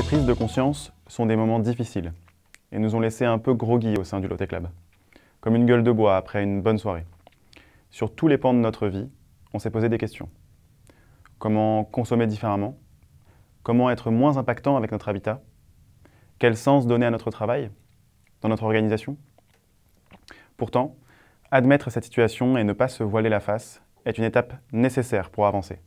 Ces prises de conscience sont des moments difficiles et nous ont laissé un peu groggy au sein du Lotte Club, comme une gueule de bois après une bonne soirée. Sur tous les pans de notre vie, on s'est posé des questions. Comment consommer différemment Comment être moins impactant avec notre habitat Quel sens donner à notre travail Dans notre organisation Pourtant, admettre cette situation et ne pas se voiler la face est une étape nécessaire pour avancer.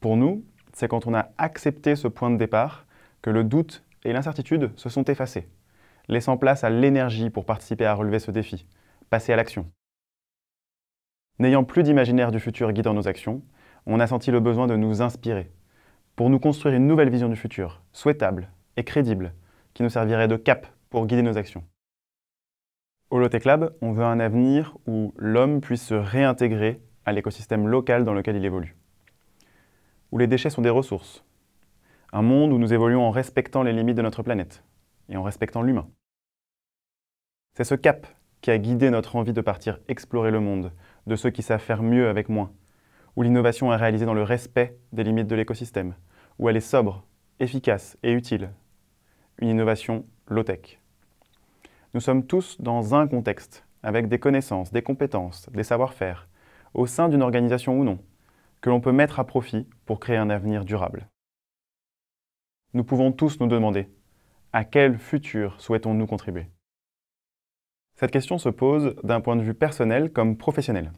Pour nous, c'est quand on a accepté ce point de départ que le doute et l'incertitude se sont effacés, laissant place à l'énergie pour participer à relever ce défi, passer à l'action. N'ayant plus d'imaginaire du futur guidant nos actions, on a senti le besoin de nous inspirer, pour nous construire une nouvelle vision du futur, souhaitable et crédible, qui nous servirait de cap pour guider nos actions. Au Lotec Lab, on veut un avenir où l'homme puisse se réintégrer à l'écosystème local dans lequel il évolue où les déchets sont des ressources. Un monde où nous évoluons en respectant les limites de notre planète et en respectant l'humain. C'est ce cap qui a guidé notre envie de partir explorer le monde, de ceux qui savent faire mieux avec moins, où l'innovation est réalisée dans le respect des limites de l'écosystème, où elle est sobre, efficace et utile. Une innovation low-tech. Nous sommes tous dans un contexte, avec des connaissances, des compétences, des savoir-faire, au sein d'une organisation ou non, que l'on peut mettre à profit pour créer un avenir durable. Nous pouvons tous nous demander à quel futur souhaitons-nous contribuer Cette question se pose d'un point de vue personnel comme professionnel.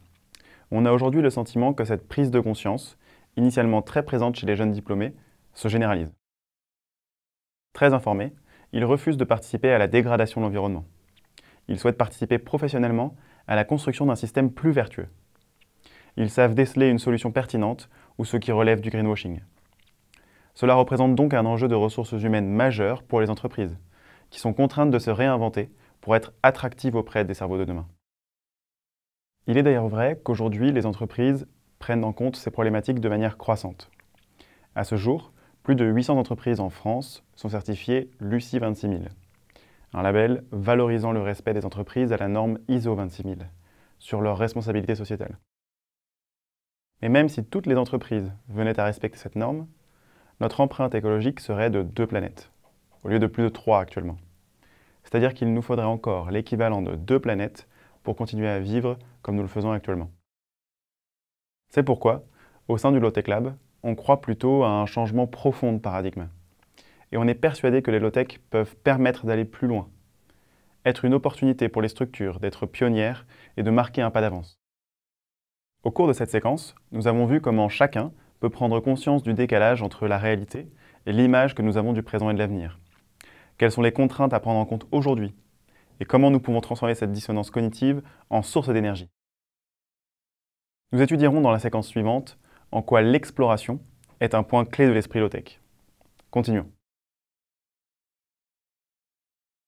On a aujourd'hui le sentiment que cette prise de conscience, initialement très présente chez les jeunes diplômés, se généralise. Très informés, ils refusent de participer à la dégradation de l'environnement. Ils souhaitent participer professionnellement à la construction d'un système plus vertueux ils savent déceler une solution pertinente ou ce qui relève du greenwashing. Cela représente donc un enjeu de ressources humaines majeur pour les entreprises, qui sont contraintes de se réinventer pour être attractives auprès des cerveaux de demain. Il est d'ailleurs vrai qu'aujourd'hui, les entreprises prennent en compte ces problématiques de manière croissante. À ce jour, plus de 800 entreprises en France sont certifiées LUCI 26000, un label valorisant le respect des entreprises à la norme ISO 26000 sur leur responsabilité sociétale. Et même si toutes les entreprises venaient à respecter cette norme, notre empreinte écologique serait de deux planètes, au lieu de plus de trois actuellement. C'est-à-dire qu'il nous faudrait encore l'équivalent de deux planètes pour continuer à vivre comme nous le faisons actuellement. C'est pourquoi, au sein du Lotec Lab, on croit plutôt à un changement profond de paradigme. Et on est persuadé que les low-tech peuvent permettre d'aller plus loin, être une opportunité pour les structures, d'être pionnières et de marquer un pas d'avance. Au cours de cette séquence, nous avons vu comment chacun peut prendre conscience du décalage entre la réalité et l'image que nous avons du présent et de l'avenir. Quelles sont les contraintes à prendre en compte aujourd'hui Et comment nous pouvons transformer cette dissonance cognitive en source d'énergie Nous étudierons dans la séquence suivante en quoi l'exploration est un point clé de l'esprit low-tech. Continuons.